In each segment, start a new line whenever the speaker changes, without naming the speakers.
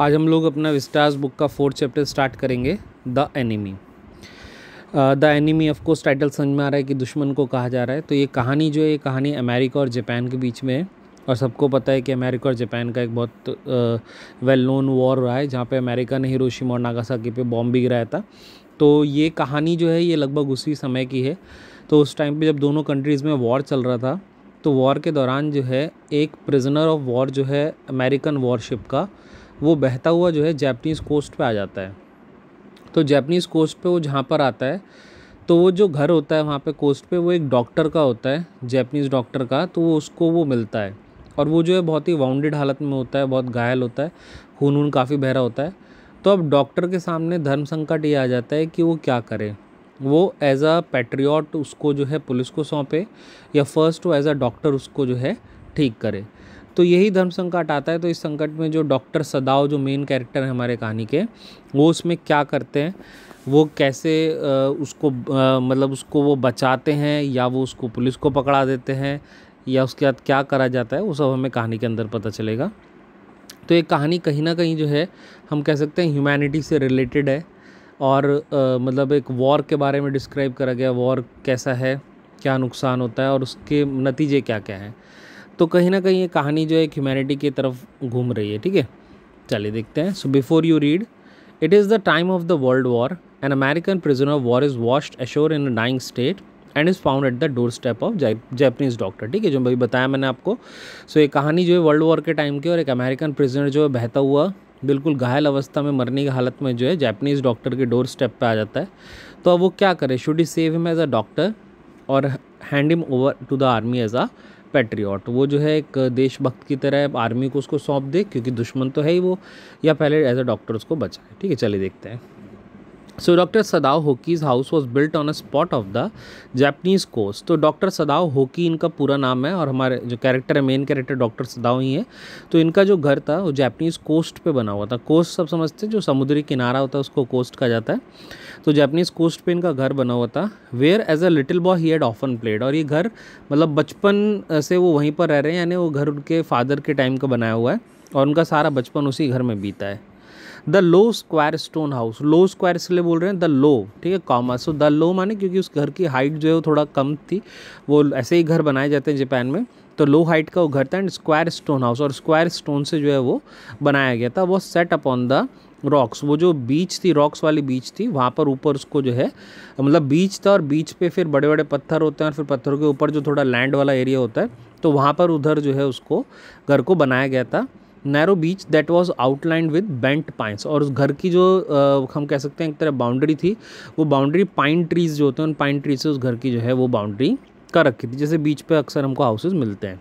आज हम लोग अपना विस्टार्स बुक का फोर्थ चैप्टर स्टार्ट करेंगे the enemy the enemy of course title समझ में आ रहा है कि दुश्मन को कहा जा रहा है तो ये कहानी जो है ये कहानी अमेरिका और जापान के बीच में है और सबको पता है कि अमेरिका और जापान का एक बहुत वेल नोन वॉर रहा है जहाँ पे अमेरिका ने हिरोशिमा और नागासाकी पे बॉम्ब भी गिराया था तो ये कहानी जो है ये लगभग उसी समय की है तो उस टाइम पर जब दोनों कंट्रीज़ में वॉर चल रहा था तो वॉर के दौरान जो है एक प्रिजनर ऑफ वॉर जो है अमेरिकन वॉरशिप का वो बहता हुआ जो है जैपनीज़ कोस्ट पे आ जाता है तो जैपनीज़ कोस्ट पे वो जहाँ पर आता है तो वो जो घर होता है वहाँ पे कोस्ट पे वो एक डॉक्टर का होता है जैपनीज़ डॉक्टर का तो वो उसको वो मिलता है और वो जो है बहुत ही वाउंडेड हालत में होता है बहुत घायल होता है खून वून काफ़ी बहरा होता है तो अब डॉक्टर के सामने धर्म संकट ये आ जाता है कि वो क्या करे वो एज अ पेट्रियाट उसको जो है पुलिस को सौंपे या फर्स्ट वो एज अ डॉक्टर उसको जो है ठीक करे तो यही धर्म संकट आता है तो इस संकट में जो डॉक्टर सदाव जो मेन कैरेक्टर है हमारे कहानी के वो उसमें क्या करते हैं वो कैसे उसको मतलब उसको वो बचाते हैं या वो उसको पुलिस को पकड़ा देते हैं या उसके बाद क्या करा जाता है वो सब हमें कहानी के अंदर पता चलेगा तो ये कहानी कहीं ना कहीं जो है हम कह सकते हैं ह्यूमैनिटी से रिलेटेड है और आ, मतलब एक वॉर के बारे में डिस्क्राइब करा गया वॉर कैसा है क्या नुकसान होता है और उसके नतीजे क्या क्या हैं तो कहीं ना कहीं ये कहानी जो है ह्यूमैनिटी की तरफ घूम रही है ठीक है चलिए देखते हैं so before you read it is the time of the world war an American prisoner of war is washed ashore in dying state and is found at the doorstep of Japanese doctor ठीक है जो भाई बताया मैंने आपको सो so, ये कहानी जो है वर्ल्ड वॉर के टाइम की और एक अमेरिकन प्रिजनर जो है बहता हुआ बिल्कुल घायल अवस्था में मरने की हालत में जो है जैपनीज़ डॉक्टर के डोर स्टेप पर आ जाता है तो अब वो क्या करे should he save him as a doctor और hand him over to the army as a patriot वो जो है एक देशभक्त की तरह आर्मी को उसको सौंप दे क्योंकि दुश्मन तो है ही वो या पहले एज अ डॉक्टर उसको बचाए ठीक है चलिए देखते हैं so doctor Sadao Hoki's house was built on a spot of the Japanese coast तो डॉक्टर सदाव होकी इनका पूरा नाम है और हमारे जो कैरेक्टर है मेन कैरेक्टर डॉक्टर सदाव ही है तो इनका जो घर था वो जैपनीज़ कोस्ट पे बना हुआ था कोस्ट सब समझते हैं जो समुद्री किनारा होता है उसको कोस्ट कहा जाता है तो जैपनीज कोस्ट पे इनका घर बना हुआ था where as a little boy he had often played और ये घर मतलब बचपन से वो वहीं पर रह रहे हैं यानी वो घर उनके फादर के टाइम का बनाया हुआ है और उनका सारा बचपन उसी घर में बीता है the low square stone house low square इसलिए बोल रहे हैं द लो ठीक है कॉमा सो द लो माने क्योंकि उस घर की हाइट जो है वो थोड़ा कम थी वो ऐसे ही घर बनाए जाते हैं जापान में तो लो हाइट का वो घर था एंड स्क्वायर स्टोन हाउस और स्क्वायर स्टोन से जो है वो बनाया गया था वो सेट अपॉन द रॉक्स वो जो बीच थी रॉक्स वाली बीच थी वहाँ पर ऊपर उसको जो है मतलब बीच था और बीच पे फिर बड़े बड़े पत्थर होते हैं और फिर पत्थरों के ऊपर जो थोड़ा लैंड वाला एरिया होता है तो वहाँ पर उधर जो है उसको घर को बनाया गया था narrow beach that was outlined with bent pines और उस घर की जो आ, हम कह सकते हैं एक तरह बाउंड्री थी वो बाउंड्री पाइन ट्रीज़ जो होते हैं उन पाइन ट्रीज से उस घर की जो है वो बाउंड्री कर रखी थी जैसे बीच पे अक्सर हमको हाउसेज मिलते हैं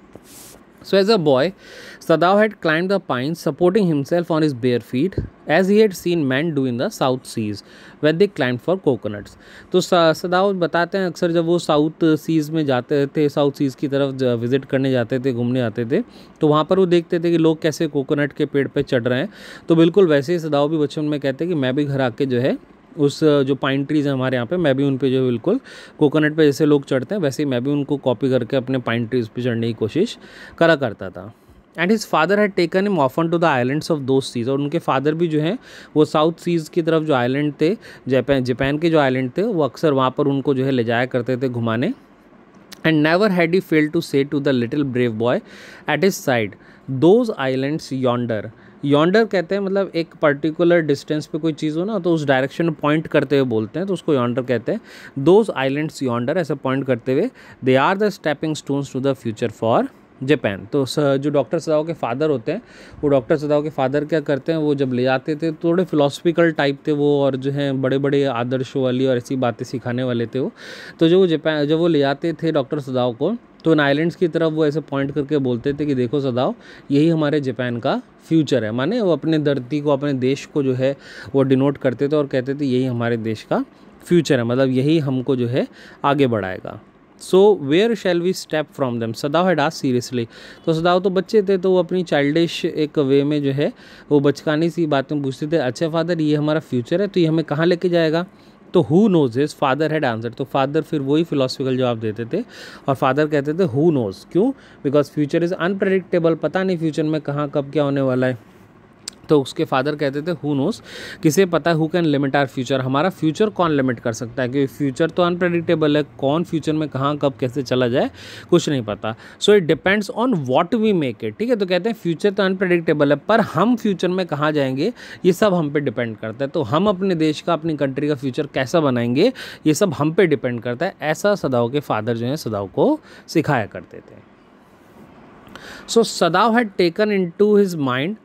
So, as a boy, Sadao had climbed the pines, supporting himself on his bare feet, as he had seen men do in the South Seas when they climbed for coconuts. तो सदाव बताते हैं अक्सर जब वो south seize में जाते थे south seize की तरफ विज़िट करने जाते थे घूमने आते थे तो वहाँ पर वो देखते थे कि लोग कैसे कोकोनट के पेड़ पे चढ़ रहे हैं तो बिल्कुल वैसे ही सदाव भी बचपन में कहते कि मैं भी घर आके जो है उस जो पाइन ट्रीज़ है हमारे यहाँ पे मैं भी उन पे जो बिल्कुल कोकोनट पे जैसे लोग चढ़ते हैं वैसे ही मैं भी उनको कॉपी करके अपने पाइन ट्रीज़ पे चढ़ने की कोशिश करा करता था and his father had taken him often to the islands of those seas और उनके फादर भी जो हैं वो साउथ सीज़ की तरफ जो आइलैंड थे जापान जापान के जो आइलैंड थे वो अक्सर वहाँ पर उनको जो है ले जाया करते थे घुमाने and never had you fail to say to the little brave boy at his side those islands yonder yonder कहते हैं मतलब एक पर्टिकुलर डिस्टेंस पे कोई चीज़ हो ना तो उस डायरेक्शन में पॉइंट करते हुए बोलते हैं तो उसको यॉन्डर कहते हैं दोज आइलैंड्स योंडर ऐसे पॉइंट करते हुए they are the stepping stones to the future for Japan तो जो डॉक्टर सदाओ के फादर होते हैं वो डॉक्टर सदाओ के फादर क्या करते हैं वो जब ले जाते थे तो थोड़े फिलोसफिकल टाइप थे वो और जो है बड़े बड़े आदर्शों वाली और ऐसी बातें सिखाने वाले थे वो तो जो वो जापान जब वो ले जाते थे डॉक्टर सदाओ को तो इन आइलैंड्स की तरफ वो ऐसे पॉइंट करके बोलते थे कि देखो सदाओ यही हमारे जापान का फ्यूचर है माने वो अपने धरती को अपने देश को जो है वो डिनोट करते थे और कहते थे यही हमारे देश का फ्यूचर है मतलब यही हमको जो है आगे बढ़ाएगा so where shall we step from them Sadao है आस्क सीरियसली तो सदाव तो बच्चे थे तो वो अपनी चाइल्डिश एक वे में जो है वो बचकानी सी बातें पूछते थे अच्छा फादर ये हमारा फ्यूचर है तो ये हमें कहाँ लेके जाएगा तो who knows his father had answer तो फादर फिर वही फिलोसफिकल जवाब देते थे और फादर कहते थे हु नोज क्यों बिकॉज फ्यूचर इज़ अनप्रडिक्टेबल पता नहीं फ्यूचर में कहाँ कब क्या होने वाला है तो उसके फादर कहते थे हु नोस किसे पता है who can limit our future हमारा फ्यूचर कौन लिमिट कर सकता है क्योंकि फ्यूचर तो अनप्रडिक्टेबल है कौन फ्यूचर में कहाँ कब कैसे चला जाए कुछ नहीं पता so it depends on what we make it ठीक है तो कहते हैं फ्यूचर तो अनप्रडिक्टेबल है पर हम फ्यूचर में कहाँ जाएंगे ये सब हम पे डिपेंड करता है तो हम अपने देश का अपनी कंट्री का फ्यूचर कैसा बनाएंगे ये सब हम पे डिपेंड करता है ऐसा सदाओ के फादर जो है सदाओ को सिखाया करते थे so Sadao had taken into his mind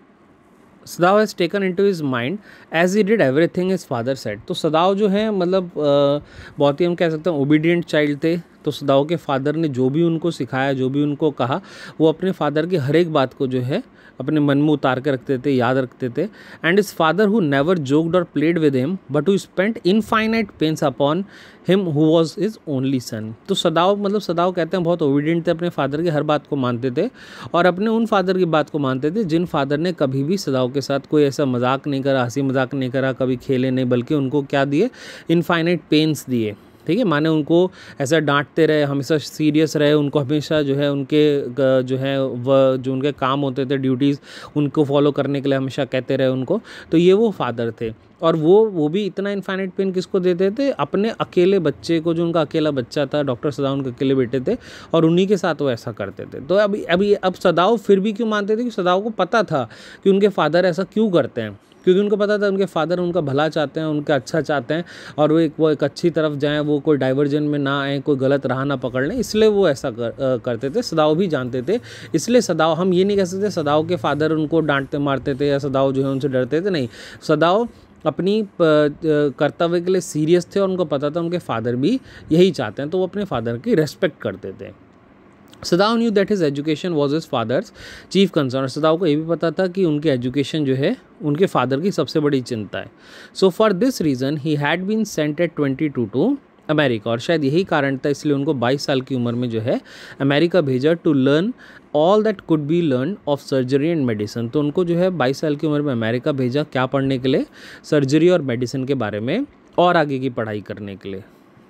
Sadao has taken into his mind as he did everything his father said तो सदाव जो है मतलब बहुत ही हम कह सकते हैं ओबीडियंट चाइल्ड थे तो सदाओ के फादर ने जो भी उनको सिखाया जो भी उनको कहा वो अपने फादर की हर एक बात को जो है अपने मन में उतार के रखते थे याद रखते थे and his father who never joked और played with him but who spent infinite pains upon him who was his only son तो सदाओ मतलब सदाओ कहते हैं बहुत ओविडेंट थे अपने फादर की हर बात को मानते थे और अपने उन फादर की बात को मानते थे जिन फादर ने कभी भी सदाओ के साथ कोई ऐसा मजाक नहीं करा हंसी मजाक मजाक नहीं करा कभी खेले नहीं बल्कि उनको क्या दिए इनफाइनइट पेंस दिए ठीक है माने उनको ऐसा डांटते रहे हमेशा सीरियस रहे उनको हमेशा जो है उनके जो है वह जो उनके काम होते थे ड्यूटीज़ उनको फॉलो करने के लिए हमेशा कहते रहे उनको तो ये वो फादर थे और वो वो भी इतना इन्फाइनइट पेन किसको देते थे अपने अकेले बच्चे को जो उनका अकेला बच्चा था डॉक्टर सदाव उनके अकेले बेटे थे और उन्हीं के साथ वो ऐसा करते थे तो अभी अभी अब सदाव फिर भी क्यों मानते थे कि सदाव को पता था कि उनके फादर ऐसा क्यों करते हैं क्योंकि उनको पता था उनके फादर उनका भला चाहते हैं उनका अच्छा चाहते हैं और वो एक वो एक अच्छी तरफ जाएँ वो कोई डाइवर्जन में ना आए कोई गलत राह ना पकड़ लें इसलिए वो ऐसा कर, करते थे सदाव भी जानते थे इसलिए सदाव हम ये नहीं कह सकते सदाव के फादर उनको डांटते मारते थे या सदाव जो है उनसे डरते थे नहीं सदाव अपनी कर्तव्य के लिए सीरियस थे और उनको पता था उनके फादर भी यही चाहते हैं तो वो अपने फादर की रेस्पेक्ट करते थे Sadao knew that his education was his father's chief concern और सदाव को ये भी पता था कि उनकी एजुकेशन जो है उनके फादर की सबसे बड़ी चिंता है so for this reason he had been sent at twenty two to America और शायद यही कारण था इसलिए उनको 22 साल की उम्र में जो है अमेरिका भेजा to learn all that could be learn of surgery and medicine तो उनको जो है 22 साल की उम्र में अमेरिका भेजा क्या पढ़ने के लिए सर्जरी और मेडिसिन के बारे में और आगे की पढ़ाई करने के लिए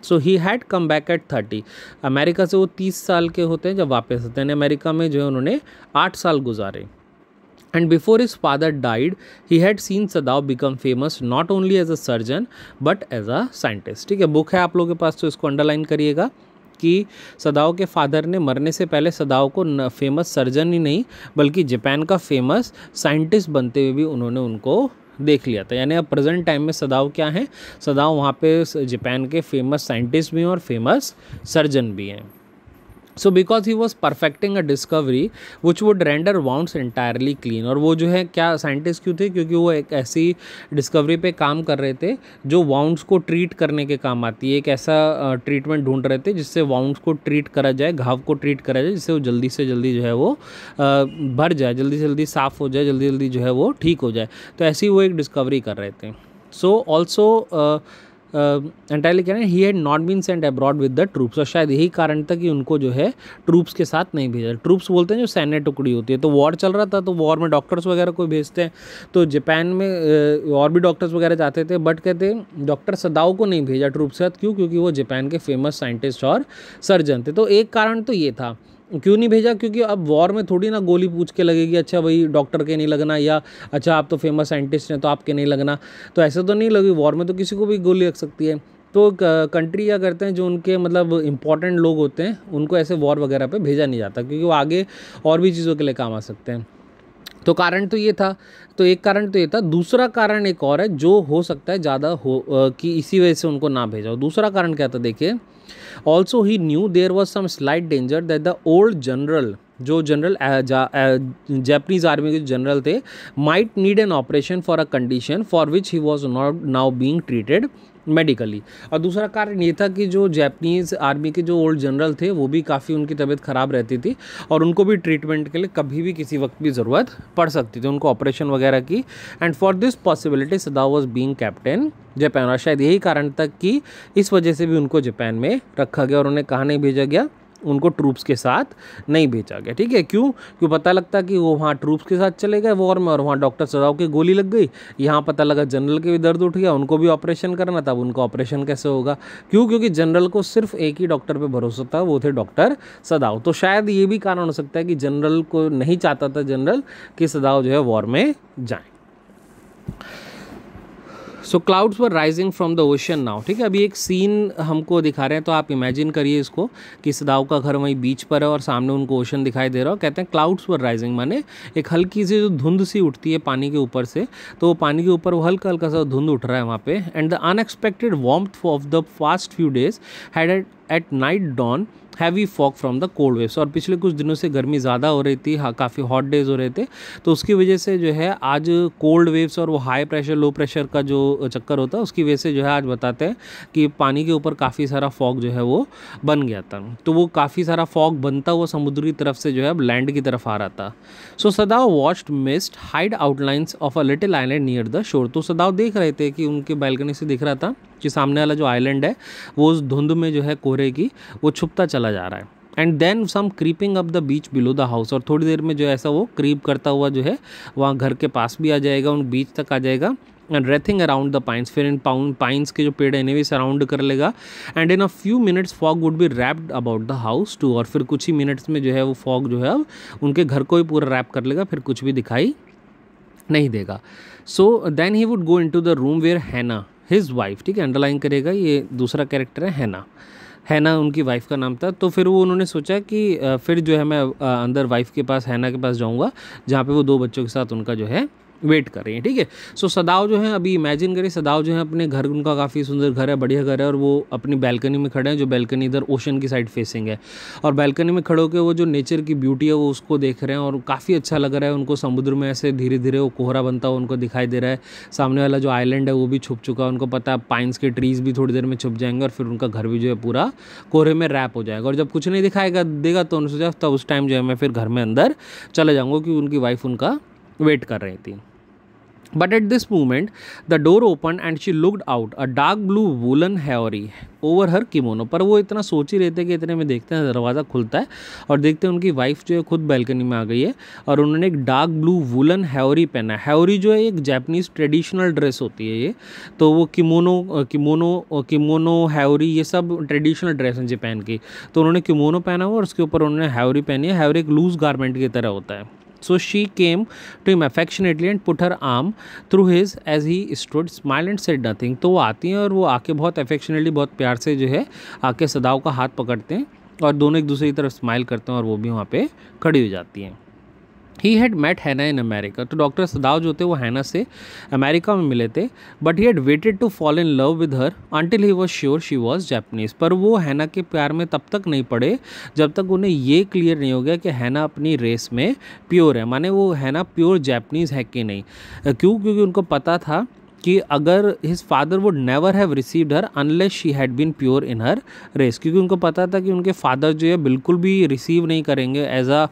so he had come back at thirty America से वो तीस साल के होते हैं जब वापस आते हैं अमेरिका में जो है उन्होंने आठ साल गुजारे and before his father died he had seen Sadao become famous not only as a surgeon but as a scientist ठीक है बुक है आप लोगों के पास तो इसको अंडरलाइन करिएगा कि सदाओ के फादर ने मरने से पहले सदाओ को फेमस सर्जन ही नहीं बल्कि जापान का फेमस साइंटिस्ट बनते हुए भी उन्होंने उनको देख लिया था यानी अब प्रेजेंट टाइम में सदाव क्या हैं सदाव वहाँ पे जापान के फेमस साइंटिस्ट भी हैं और फेमस सर्जन भी हैं so because he was perfecting a discovery which would render wounds entirely clean और वो जो है क्या साइंटिस्ट क्यों थे क्योंकि वो एक ऐसी डिस्कवरी पे काम कर रहे थे जो वाउंड्स को ट्रीट करने के काम आती है एक ऐसा ट्रीटमेंट ढूंढ रहे थे जिससे वाउंड्स को ट्रीट करा जाए घाव को ट्रीट करा जाए जिससे वो जल्दी से जल्दी जो है वो भर जाए जल्दी से जल्दी साफ़ हो जाए जल्दी जल्दी जो है वो ठीक हो जाए तो ऐसी वो एक डिस्कवरी कर रहे थे सो ऑल्सो एंटायरली कह रहे हैं he had not been sent abroad with the troops और शायद यही कारण था कि उनको जो है ट्रूप्स के साथ नहीं भेजा ट्रूप्स बोलते हैं जो सैन्य टुकड़ी होती है तो वॉर चल रहा था तो वॉर में डॉक्टर्स वगैरह को भेजते हैं तो जापान में और भी डॉक्टर्स वगैरह जाते थे बट कहते डॉक्टर सदाओ को नहीं भेजा ट्रूप्स के साथ क्यों क्योंकि वो जापान के फेमस साइंटिस्ट और सर्जन थे तो एक कारण तो ये था क्यों नहीं भेजा क्योंकि अब वॉर में थोड़ी ना गोली पूछ के लगेगी अच्छा भाई डॉक्टर के नहीं लगना या अच्छा आप तो फेमस साइंटिस्ट हैं तो आपके नहीं लगना तो ऐसे तो नहीं लगी वॉर में तो किसी को भी गोली लग सकती है तो कंट्री क्या करते हैं जो उनके मतलब इंपॉर्टेंट लोग होते हैं उनको ऐसे वॉर वगैरह पे भेजा नहीं जाता क्योंकि वो आगे और भी चीज़ों के लिए काम आ सकते हैं तो कारण तो ये था तो एक कारण तो ये था दूसरा कारण एक और है जो हो सकता है ज़्यादा हो कि इसी वजह से उनको ना भेजा हो दूसरा कारण क्या था देखिए also he knew there was some slight danger that the old general जो जनरल जैपनीज आर्मी के जनरल थे might need an operation for a condition for which he was not now being treated medically और दूसरा कारण ये था कि जो जैपनीज़ आर्मी के जो ओल्ड जनरल थे वो भी काफ़ी उनकी तबीयत ख़राब रहती थी और उनको भी ट्रीटमेंट के लिए कभी भी किसी वक्त भी ज़रूरत पड़ सकती थी उनको ऑपरेशन वगैरह की and for this possibility Sadao was being kept in Japan और शायद यही कारण था कि इस वजह से भी उनको जापान में रखा गया और उन्हें कहाँ नहीं भेजा गया उनको ट्रूप्स के साथ नहीं भेजा गया ठीक है क्यों क्यों पता लगता कि वो वहाँ ट्रूप्स के साथ चले गए वॉर में और वहाँ डॉक्टर सराव की गोली लग गई यहाँ पता लगा जनरल के भी दर्द उठ गया उनको भी ऑपरेशन करना तब उनका ऑपरेशन कैसे होगा क्यों क्योंकि जनरल को सिर्फ एक ही डॉक्टर पर भरोसा था वो थे डॉक्टर सदाव तो शायद ये भी कारण हो सकता है कि जनरल को नहीं चाहता था जनरल कि सदाव जो है वॉर में जाए so clouds were rising from the ocean now ठीक है अभी एक सीन हमको दिखा रहे हैं तो आप इमेजिन करिए इसको कि सदाव का घर वहीं बीच पर है और सामने उनको ओशन दिखाई दे रहा है कहते हैं क्लाउड्स वर राइजिंग माने एक हल्की सी जो धुंध सी उठती है पानी के ऊपर से तो वो पानी के ऊपर वो हल्का हल्का सा धुंध उठ रहा है वहाँ पे and the unexpected warmth of the fast few days had at night drawn heavy fog from the cold waves और पिछले कुछ दिनों से गर्मी ज़्यादा हो रही थी काफ़ी हॉट डेज हो रहे थे तो उसकी वजह से जो है आज कोल्ड वेव्स और वो हाई प्रेशर लो प्रेशर का जो चक्कर होता है उसकी वजह से जो है आज बताते हैं कि पानी के ऊपर काफ़ी सारा फॉग जो है वो बन गया था तो वो काफ़ी सारा फॉग बनता हुआ समुद्र की तरफ से जो है अब लैंड की तरफ आ रहा था so Sadao watched mist hide outlines of a little island near the shore तो सदाव देख रहे थे कि उनके बैल्कनी से दिख रहा था कि सामने वाला जो आइलैंड है वो उस धुंध में जो है कोहरे की वो छुपता चला जा रहा है and then some creeping up the beach below the house और थोड़ी देर में जो ऐसा वो क्रीप करता हुआ जो है वहाँ घर के पास भी आ जाएगा उन बीच तक आ जाएगा and wreathing around the pines फिर इन पाउन पाइंस के जो पेड़ है इन्हें भी सराउंड कर लेगा and in a few minutes fog would be wrapped about the house too और फिर कुछ ही मिनट्स में जो है वो फॉग जो है अब उनके घर को ही पूरा रैप कर लेगा फिर कुछ भी दिखाई नहीं देगा so then he would go into the room where Hana his wife ठीक है अंडरलाइन करेगा ये दूसरा कैरेक्टर है हैना हैना उनकी वाइफ का नाम था तो फिर वो उन्होंने सोचा कि फिर जो है मैं अंदर वाइफ के पास हैना के पास जाऊँगा जहाँ पे वो दो बच्चों के साथ उनका जो है वेट कर रही हैं ठीक है सो सदाव जो है अभी इमेजिन करें सदाव जो है अपने घर उनका काफ़ी सुंदर घर है बढ़िया घर है और वो अपनी बैल्कनी में खड़े हैं जो बैल्कनी इधर ओशन की साइड फेसिंग है और बैल्कनी में खड़े होकर वो जो नेचर की ब्यूटी है वो उसको देख रहे हैं और काफ़ी अच्छा लग रहा है उनको समुद्र में ऐसे धीरे धीरे वो कोहरा बनता हुआ उनको दिखाई दे रहा है सामने वाला जो आइलैंड है वो भी छुप चुका है उनको पता है पाइन्स के ट्रीज़ भी थोड़ी देर में छुप जाएंगे और फिर उनका घर भी जो है पूरा कोहरे में रैप हो जाएगा और जब कुछ नहीं दिखाएगा देगा तो उन्होंने सोचा तब उस टाइम जो है मैं फिर घर में अंदर चले जाऊँगा क्योंकि उनकी वाइफ उनका वेट कर रही थी but at this moment the door open and she looked out a dark blue woollen haori over her kimono पर वो इतना सोच ही रहते कि इतने में देखते हैं दरवाज़ा खुलता है और देखते हैं उनकी वाइफ जो है खुद बैल्कनी में आ गई है और उन्होंने एक डार्क ब्लू वुलन हैरी पहना है हैरी जो है एक जैपनीज़ ट्रेडिशनल ड्रेस होती है ये तो वो किमोनो किमोनो किमोनो हैरी ये सब ट्रेडिशनल ड्रेस हैं पहन की तो उन्होंने किमोनो पहना हुआ और उसके ऊपर उन्होंने हैरी पहनी है हैरी एक लूज़ गारमेंट की तरह होता है so she came to him affectionately and put her arm through his as he stood smile and said nothing तो वो आती हैं और वो आके बहुत अफेक्शनेटली बहुत प्यार से जो है आके सदाव का हाथ पकड़ते हैं और दोनों एक दूसरे की तरफ स्माइल करते हैं और वो भी वहाँ पर खड़ी हो जाती हैं ही हैड मेट हैना इन अमेरिका तो डॉक्टर सदाव जो थे वो हैना से अमेरिका में मिले थे but he had waited to fall in love with her until he was sure she was Japanese पर वो हैना के प्यार में तब तक नहीं पड़े जब तक उन्हें ये क्लियर नहीं हो गया कि हैना अपनी रेस में प्योर है माने वो हैना प्योर जैपनीज़ है कि नहीं क्यों क्योंकि उनको पता था कि अगर his father would never have received her unless she had been pure in her race क्योंकि उनको पता था कि उनके फादर जो है बिल्कुल भी रिसीव नहीं करेंगे एज अ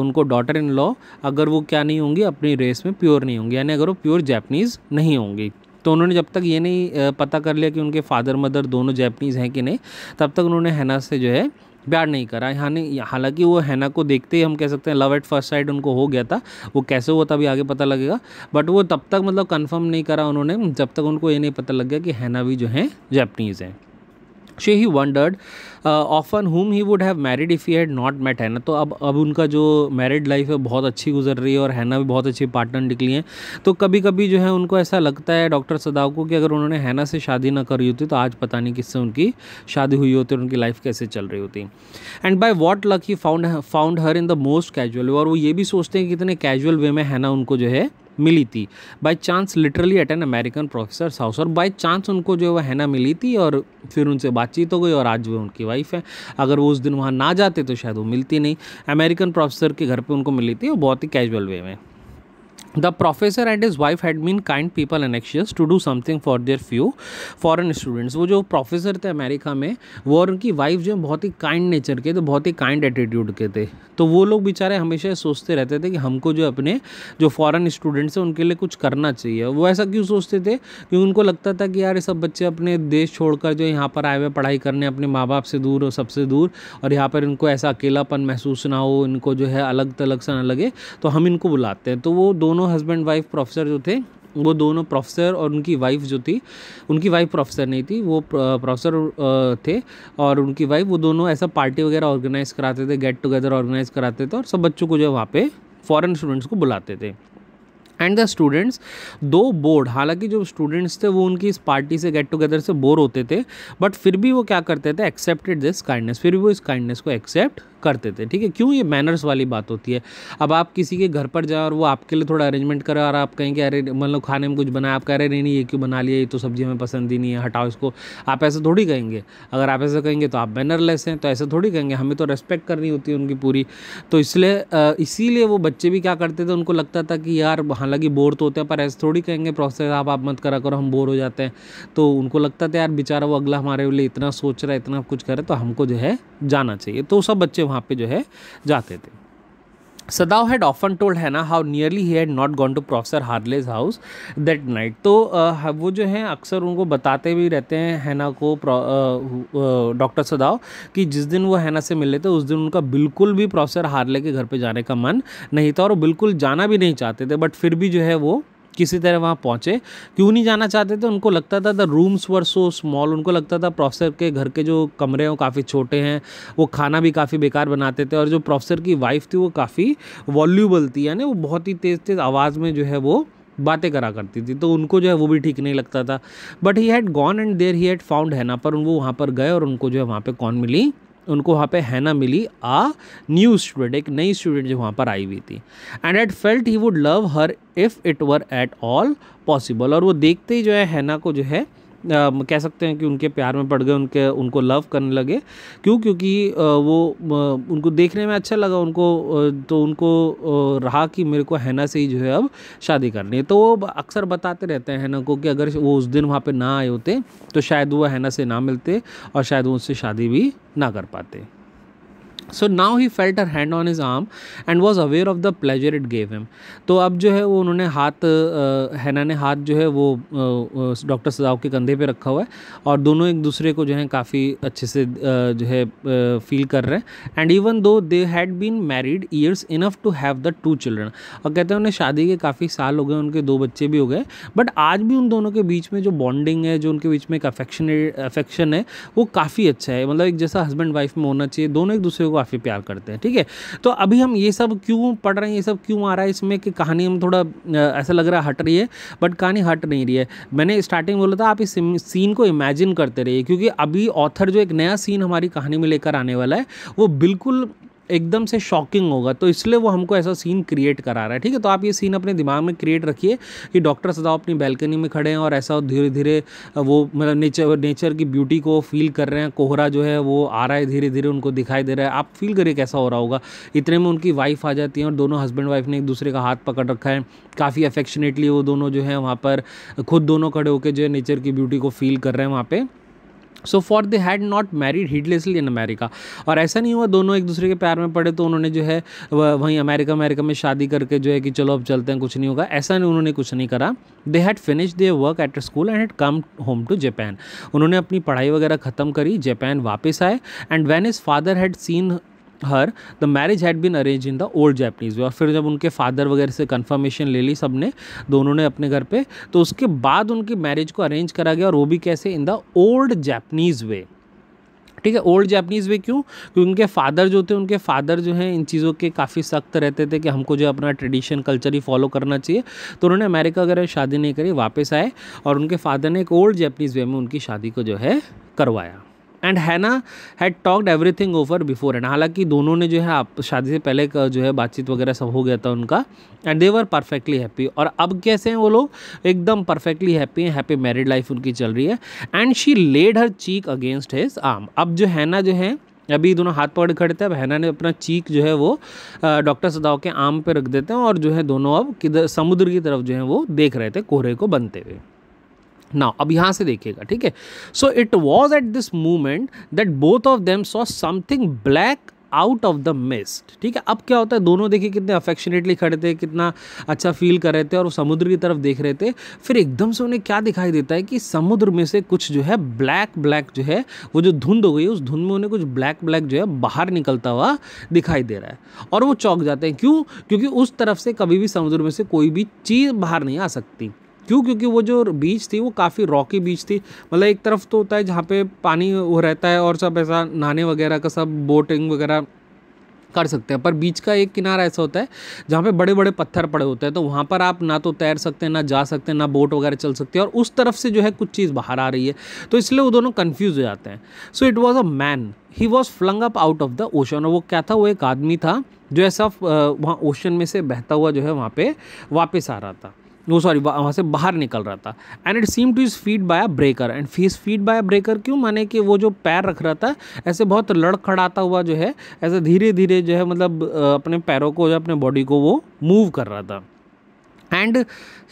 उनको डॉटर इन लॉ अगर वो क्या नहीं होंगी अपनी रेस में प्योर नहीं होंगी यानी अगर वो प्योर जैपनीज़ नहीं होंगी तो उन्होंने जब तक ये नहीं पता कर लिया कि उनके फादर मदर दोनों जैपनीज़ हैं कि नहीं तब तक उन्होंने हैना से जो है प्यार नहीं करा यानी हालांकि वो हैना को देखते ही हम कह सकते हैं लव एट फर्स्ट साइड उनको हो गया था वो कैसे हुआ था अभी आगे पता लगेगा बट वो तब तक मतलब कन्फर्म नहीं करा उन्होंने जब तक उनको ये नहीं पता लग गया कि हैना भी जो है जैपनीज़ हैं शे ही wondered often whom he would have married if you had not met Hana तो अब अब उनका जो मैरिड लाइफ है बहुत अच्छी गुजर रही है और हैना भी बहुत अच्छी पार्टनर निकली हैं तो कभी कभी जो है उनको ऐसा लगता है डॉक्टर सदाव को कि अगर उन्होंने हैना से शादी ना करी होती तो आज पता नहीं किससे उनकी शादी हुई होती और उनकी लाइफ कैसे चल रही होती and by what luck he found found her in the most casual और वो ये भी सोचते हैं कि कितने कैजुअल वे में हैना उनको जो है मिली थी by chance literally at an American professor house और बाय चांस उनको जो है हैना मिली थी और फिर उनसे बातचीत हो गई और आज वो उनकी वाइफ है अगर वो उस दिन वहाँ ना जाते तो शायद वो मिलती नहीं अमेरिकन प्रोफेसर के घर पर उनको मिली थी वो बहुत ही कैजुअल वे में the professor and his wife had been kind people an anxious to do something for their few foreign students वो जो प्रोफेसर थे अमेरिका में वो और उनकी वाइफ जो बहुत ही काइंड नेचर के थे बहुत ही काइंड एटीट्यूड के थे तो वो लोग बेचारे हमेशा सोचते रहते थे कि हमको जो अपने जो फॉरन स्टूडेंट्स हैं उनके लिए कुछ करना चाहिए वो ऐसा क्यों सोचते थे क्योंकि उनको लगता था कि यार ये सब बच्चे अपने देश छोड़कर जो यहाँ पर आए हुए पढ़ाई करने अपने माँ बाप से दूर और सबसे दूर और यहाँ पर इनको ऐसा अकेलापन महसूस ना हो इनको जो है अलग तलग सा ना लगे तो हम इनको बुलाते हैं तो वो दोनों दोनों हस्बैंड वाइफ प्रोफेसर जो थे वो दोनों प्रोफेसर और उनकी वाइफ जो थी उनकी वाइफ प्रोफेसर नहीं थी वो प्रोफेसर थे और उनकी वाइफ वो दोनों ऐसा पार्टी वगैरह ऑर्गेनाइज़ कराते थे गेट टुगेदर ऑर्गेनाइज़ कराते थे और सब बच्चों को जो है वहाँ पे फॉरेन स्टूडेंट्स को बुलाते थे and the students though bored हालांकि जो स्टूडेंट्स थे वो उनकी इस पार्टी से गेट टुगेदर से बोर होते थे बट फिर भी वो क्या करते थे एक्सेप्टेड दिस काइंडनेस फिर भी वो इस काइंडनेस को एक्सेप्ट करते थे ठीक है क्यों ये मैनर्स वाली बात होती है अब आप किसी के घर पर जाए और वो आपके लिए थोड़ा अरेंजमेंट करे और आप कहेंगे अरे मतलब खाने में कुछ बनाया आप कह रहे नहीं नहीं ये क्यों बना लिया ये तो सब्जी हमें पसंद ही नहीं है हटाओ इसको आप ऐसे थोड़ी कहेंगे अगर आप ऐसे कहेंगे तो आप लेस हैं तो ऐसे थोड़ी कहेंगे हमें तो रेस्पेक्ट करनी होती है उनकी पूरी तो इसलिए इसीलिए वो बच्चे भी क्या करते थे उनको लगता था कि यार हालांकि बोर तो होते हैं पर ऐसे थोड़ी कहेंगे प्रोसेस आप आप मत करा करो हम बोर हो जाते हैं तो उनको लगता था यार बेचारा वो अगला हमारे लिए इतना सोच रहा है इतना कुछ करे तो हमको जो है जाना चाहिए तो सब बच्चे वहाँ पर जो है जाते थे सदाव हैड ऑफन टोल्ड है ना how nearly he had not gone to professor Harley's house that night तो वो जो हैं अक्सर उनको बताते भी रहते हैं हैना को डॉक्टर सदाव कि जिस दिन वो हैना से मिले थे उस दिन उनका बिल्कुल भी प्रोफेसर हार्ले के घर पे जाने का मन नहीं था और वो बिल्कुल जाना भी नहीं चाहते थे बट फिर भी जो है वो किसी तरह वहाँ पहुँचे क्यों नहीं जाना चाहते थे उनको लगता था the rooms were so small उनको लगता था प्रोफेसर के घर के जो कमरे हैं वो काफ़ी छोटे हैं वो खाना भी काफ़ी बेकार बनाते थे और जो प्रोफेसर की वाइफ थी वो काफ़ी वॉल्यूबल थी यानी वो बहुत ही तेज़ तेज़ आवाज़ में जो है वो बातें करा करती थी तो उनको जो है वो भी ठीक नहीं लगता था but he had gone and there he had found Hana पर वो वहाँ पर गए और उनको जो है वहाँ पर कौन मिली उनको वहाँ पे हैना मिली आ न्यू स्टूडेंट एक नई स्टूडेंट जो वहाँ पर आई हुई थी and at felt he would love her if it were at all possible और वो देखते ही जो है हैना को जो है कह सकते हैं कि उनके प्यार में पड़ गए उनके उनको लव करने लगे क्यों क्योंकि वो उनको देखने में अच्छा लगा उनको तो उनको रहा कि मेरे को हैना से ही जो है अब शादी करनी है तो वो अक्सर बताते रहते हैं हैना को कि अगर वो उस दिन वहाँ पर ना आए होते तो शायद वो हैना से ना मिलते और शायद वो उससे शादी भी ना कर पाते so now he felt her hand on his arm and was aware of the pleasure it gave him तो अब जो है वो उन्होंने हाथ हैना ने हाथ जो है वो डॉक्टर सजाव के कंधे पे रखा हुआ है और दोनों एक दूसरे को जो है काफ़ी अच्छे से जो है फील कर रहे हैं and even though they had been married years enough to have the two children और कहते हैं उन्हें शादी के काफ़ी साल हो गए उनके दो बच्चे भी हो गए बट आज भी उन दोनों के बीच में जो बॉन्डिंग है जो उनके बीच में एक अफेक्शन अफेक्शन है वो काफ़ी अच्छा है मतलब एक जैसा हस्बैंड वाइफ में होना चाहिए दोनों एक दूसरे को काफ़ी प्यार करते हैं ठीक है तो अभी हम ये सब क्यों पढ़ रहे हैं ये सब क्यों आ रहा है इसमें कि कहानी हम थोड़ा ऐसा लग रहा है हट रही है बट कहानी हट नहीं रही है मैंने स्टार्टिंग बोला था आप इस सीन को इमेजिन करते रहिए क्योंकि अभी ऑथर जो एक नया सीन हमारी कहानी में लेकर आने वाला है वो बिल्कुल एकदम से शॉकिंग होगा तो इसलिए वो हमको ऐसा सीन क्रिएट करा रहा है ठीक है तो आप ये सीन अपने दिमाग में क्रिएट रखिए कि डॉक्टर सदा अपनी बैल्कनी में खड़े हैं और ऐसा धीरे धीरे वो मतलब नेचर नेचर की ब्यूटी को फील कर रहे हैं कोहरा जो है वो आ रहा है धीरे धीरे उनको दिखाई दे रहा है आप फील करिए कैसा हो रहा होगा इतने में उनकी वाइफ आ जाती है और दोनों हस्बैंड वाइफ ने एक दूसरे का हाथ पकड़ रखा है काफ़ी अफेक्शनेटली वो दोनों जो है वहाँ पर खुद दोनों खड़े होकर जो है नेचर की ब्यूटी को फील कर रहे हैं वहाँ पर so for they had not married heedlessly in America और ऐसा नहीं हुआ दोनों एक दूसरे के प्यार में पड़े तो उन्होंने जो है वहीं अमेरिका अमेरिका में शादी करके जो है कि चलो अब चलते हैं कुछ नहीं होगा ऐसा नहीं उन्होंने कुछ नहीं करा they had finish their work at a school and had come home to Japan उन्होंने अपनी पढ़ाई वगैरह ख़त्म करी जैपैन वापस आए and when his father had seen her the marriage had been arrange in the old Japanese way और फिर जब उनके फादर वगैरह से कंफर्मेशन ले ली सब ने दोनों ने अपने घर पे तो उसके बाद उनकी मैरिज को अरेंज करा गया और वो भी कैसे in the old Japanese way ठीक है ओल्ड जैपनीज़ वे क्यों क्योंकि उनके फादर जो थे उनके फादर जो हैं इन चीज़ों के काफ़ी सख्त रहते थे कि हमको जो अपना ट्रेडिशन कल्चर ही फॉलो करना चाहिए तो उन्होंने अमेरिका वगैरह शादी नहीं करी वापस आए और उनके फादर ने एक ओल्ड जैपनीज़ वे में उनकी शादी को जो है करवाया and Hana had talked everything over before and हालांकि दोनों ने जो है आप शादी से पहले का जो है बातचीत वगैरह सब हो गया था उनका and they were perfectly happy और अब कैसे हैं वो लोग एकदम परफेक्टली हैप्पी हैं हैप्पी मैरिड लाइफ उनकी चल रही है and she laid her cheek against his arm अब जो हैना जो है अभी दोनों हाथ पकड़ खड़े थे अब हैना ने अपना चीक जो है वो डॉक्टर सदाव के आम पे रख देते हैं और जो है दोनों अब किधर समुद्र की तरफ जो है वो देख रहे थे कोहरे को बनते हुए नाउ अब यहाँ से देखिएगा ठीक है so it was at this moment that both of them saw something black out of the mist ठीक है अब क्या होता है दोनों देखिए कितने अफेक्शनेटली खड़े थे कितना अच्छा फील कर रहे थे और वो समुद्र की तरफ देख रहे थे फिर एकदम से उन्हें क्या दिखाई देता है कि समुद्र में से कुछ जो है ब्लैक ब्लैक जो है वो जो धुंध हो गई उस धुंध में उन्हें कुछ ब्लैक ब्लैक जो है बाहर निकलता हुआ दिखाई दे रहा है और वो चौंक जाते हैं क्यों क्योंकि उस तरफ से कभी भी समुद्र में से कोई भी चीज़ बाहर नहीं आ सकती क्यों क्योंकि वो जो बीच थी वो काफ़ी रॉकी बीच थी मतलब एक तरफ तो होता है जहाँ पे पानी वो रहता है और सब ऐसा नहाने वगैरह का सब बोटिंग वगैरह कर सकते हैं पर बीच का एक किनारा ऐसा होता है जहाँ पे बड़े बड़े पत्थर पड़े होते हैं तो वहाँ पर आप ना तो तैर सकते हैं ना जा सकते हैं ना बोट वगैरह चल सकते हैं और उस तरफ से जो है कुछ चीज़ बाहर आ रही है तो इसलिए वो दोनों कन्फ्यूज हो जाते हैं so it was a man he was flung up out of the ocean और वो क्या था वो एक आदमी था जो ऐसा वहाँ ओशन में से बहता हुआ जो है वहाँ पर वापस आ रहा था वो सॉरी वहाँ से बाहर निकल रहा था and it seem to is feed by a breaker and fees feed by a breaker क्यों माने कि वो जो पैर रख रहा था ऐसे बहुत लड़खड़ाता हुआ जो है ऐसे धीरे धीरे जो है मतलब अपने पैरों को जो अपने बॉडी को वो मूव कर रहा था एंड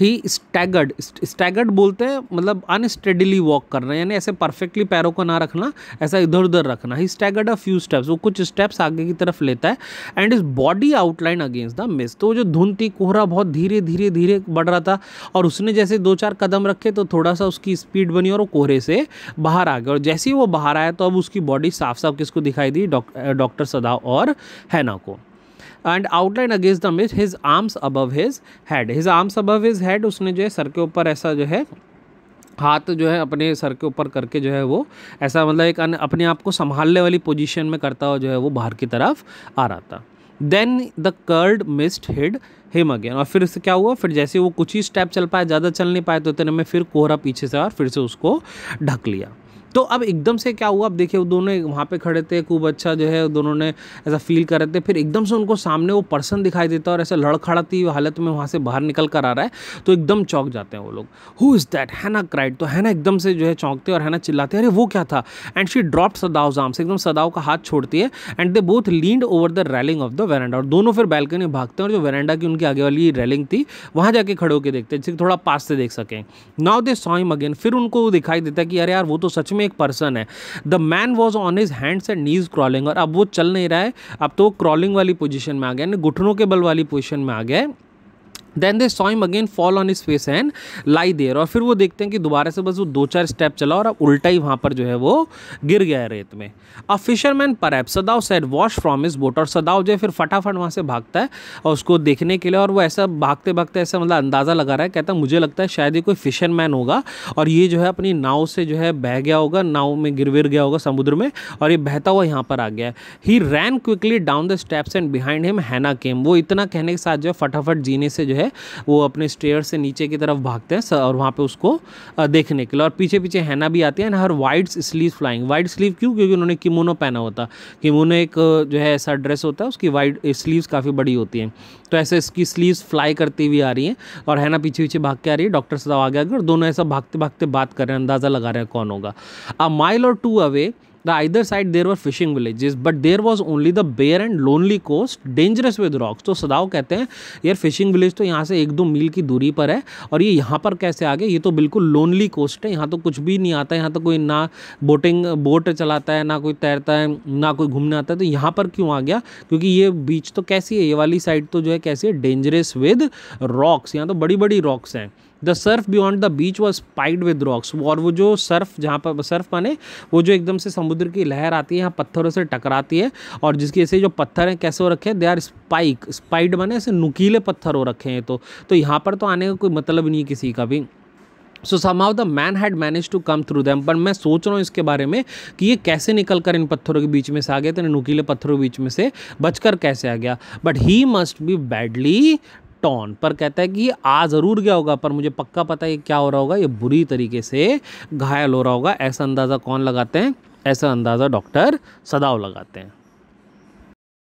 ही स्टैगर्ड स्टैगर्ड बोलते हैं मतलब अनस्टेडिली वॉक करना यानी ऐसे परफेक्टली पैरों को ना रखना ऐसा इधर उधर रखना he staggered a few steps वो कुछ स्टेप्स आगे की तरफ लेता है and his body outline against the mist तो जो धुंध थी कोहरा बहुत धीरे धीरे धीरे बढ़ रहा था और उसने जैसे दो चार कदम रखे तो थोड़ा सा उसकी स्पीड बनी और वो कोहरे से बाहर आ गया और जैसे ही वो बाहर आया तो अब उसकी बॉडी साफ साफ किसको दिखाई दी डॉक्टर सदा और हैना को and outline against the mist his arms above his head his arms above his head उसने जो है सर के ऊपर ऐसा जो है हाथ जो है अपने सर के ऊपर करके जो है वो ऐसा मतलब एक अपने आप को संभालने वाली पोजीशन में करता हुआ जो है वो बाहर की तरफ आ रहा था then the curd mist hid him again और फिर से क्या हुआ फिर जैसे वो कुछ ही स्टेप चल पाए ज़्यादा चल नहीं पाए तो इतने में फिर कोहरा पीछे से और फिर से उसको ढक लिया तो अब एकदम से क्या हुआ अब देखिए वो दोनों वहाँ पे खड़े थे खूब अच्छा जो है दोनों ने ऐसा फील कर रहे थे फिर एकदम से उनको सामने वो पर्सन दिखाई देता है और ऐसा लड़खड़ाती हालत में वहाँ से बाहर निकल कर आ रहा है तो एकदम चौंक जाते हैं वो लोग हु इज़ दैट है ना क्राइड तो है ना एकदम से जो है चौंकते और हैना चिल्लाते अरे वो क्या था एंड शी ड्रॉप सदाओ जाम से एकदम सदाव का हाथ छोड़ती है and they both leaped over the railing of the veranda और दोनों फिर बैल्कनी भागते हैं और जो वेरेंडा की उनकी आगे वाली रैलिंग थी वहाँ जाके खड़े होकर देखते हैं जिससे थोड़ा पास से देख सकें नाउ दे सॉइम अगेन फिर उनको दिखाई देता है कि अरे यार वो तो सच में में एक पर्सन है the man was on his hands and knees crawling और अब वो चल नहीं रहा है अब तो वो क्रॉलिंग वाली पोजिशन में आ गया घुटनों के बल वाली पोजिशन में आ गया है then they saw again fall on his face and lie there और फिर वो देखते हैं कि दोबारा से बस वो दो चार स्टेप चला और अब उल्टा ही वहाँ पर जो है वो गिर गया है रेत में a fisherman perhaps Sadao said wash from his boat और सदाव जो है फिर फटाफट वहाँ से भागता है और उसको देखने के लिए और वो ऐसा भागते भागते ऐसा मतलब अंदाज़ा लगा रहा है कहता है मुझे लगता है शायद ये कोई फिशरमैन होगा और ये जो है अपनी नाव से जो है बह गया होगा नाव में गिर गिर गया होगा समुद्र में और ये बहता हुआ यहाँ पर आ गया he ran quickly down the steps and behind him Hana came वो इतना कहने के साथ जो है फटाफट जीने से जो है है वो अपने स्टेयर से नीचे की तरफ भागते हैं और वहाँ पर उसको देखने के लिए और पीछे पीछे हैना भी आती है and her wide sleeve flying wide sleeve क्यों क्योंकि उन्होंने किमोनो पहना होता किमोनो एक जो है ऐसा ड्रेस होता है उसकी वाइट स्लीव काफ़ी बड़ी होती हैं तो ऐसे इसकी स्लीव्स फ्लाई करती हुई आ रही हैं और हैना पीछे पीछे भाग के आ रही है डॉक्टर साहब आगे आगे और दोनों ऐसा भागते भागते बात कर रहे हैं अंदाज़ा लगा रहे हैं कौन होगा a mile or two away the either side there were fishing villages but there was only the bare and lonely coast dangerous with rocks तो सदाव कहते हैं यार फिशिंग विलेज तो यहाँ से एक दो मील की दूरी पर है और ये यहाँ पर कैसे आ गए ये तो बिल्कुल लोनली कोस्ट है यहाँ तो कुछ भी नहीं आता यहाँ तो कोई ना बोटिंग बोट चलाता है ना कोई तैरता है ना कोई घूमने आता है तो यहाँ पर क्यों आ गया क्योंकि ये बीच तो कैसी है ये वाली साइड तो जो है कैसी है डेंजरस विद रॉक्स यहाँ तो बड़ी बड़ी रॉक्स हैं the surf beyond the beach was spiked with rocks और वो जो सर्फ जहाँ पर सर्फ माने वो जो एकदम से समुद्र की लहर आती है यहाँ पत्थरों से टकराती है और जिसकी ऐसे जो पत्थर हैं कैसे हो रखे हैं दे आर स्पाइक स्पाइड माने ऐसे नुकीले पत्थर हो रखे हैं तो, तो यहाँ पर तो आने का कोई मतलब नहीं है किसी का भी so how the man had manage to come through them पर मैं सोच रहा हूँ इसके बारे में कि ये कैसे निकल कर इन पत्थरों के बीच में से आ गया तो नुकीले पत्थरों के बीच में से बचकर कैसे आ गया but he must be badly torn पर कहता है कि ये आ ज़रूर गया होगा पर मुझे पक्का पता है क्या हो रहा होगा ये बुरी तरीके से घायल हो रहा होगा ऐसा अंदाज़ा कौन लगाते हैं ऐसा अंदाज़ा डॉक्टर सदाव लगाते हैं